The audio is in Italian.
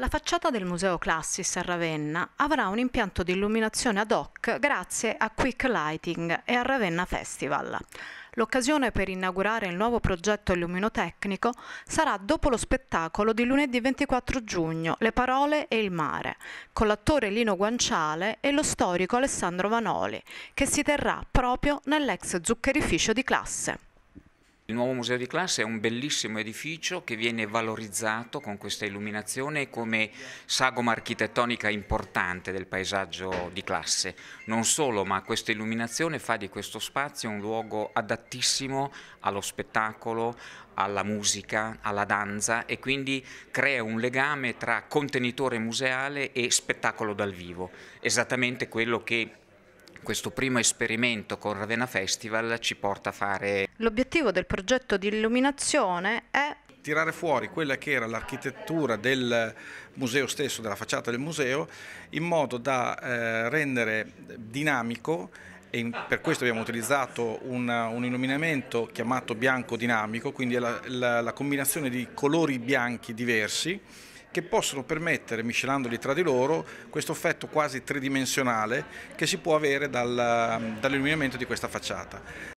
La facciata del Museo Classis a Ravenna avrà un impianto di illuminazione ad hoc grazie a Quick Lighting e al Ravenna Festival. L'occasione per inaugurare il nuovo progetto illuminotecnico sarà dopo lo spettacolo di lunedì 24 giugno Le parole e il mare, con l'attore Lino Guanciale e lo storico Alessandro Vanoli, che si terrà proprio nell'ex zuccherificio di classe. Il nuovo museo di classe è un bellissimo edificio che viene valorizzato con questa illuminazione come sagoma architettonica importante del paesaggio di classe. Non solo, ma questa illuminazione fa di questo spazio un luogo adattissimo allo spettacolo, alla musica, alla danza e quindi crea un legame tra contenitore museale e spettacolo dal vivo, esattamente quello che questo primo esperimento con Ravenna Festival ci porta a fare. L'obiettivo del progetto di illuminazione è tirare fuori quella che era l'architettura del museo stesso, della facciata del museo, in modo da eh, rendere dinamico e per questo abbiamo utilizzato un, un illuminamento chiamato bianco dinamico, quindi la, la, la combinazione di colori bianchi diversi che possono permettere, miscelandoli tra di loro, questo effetto quasi tridimensionale che si può avere dal, dall'illuminamento di questa facciata.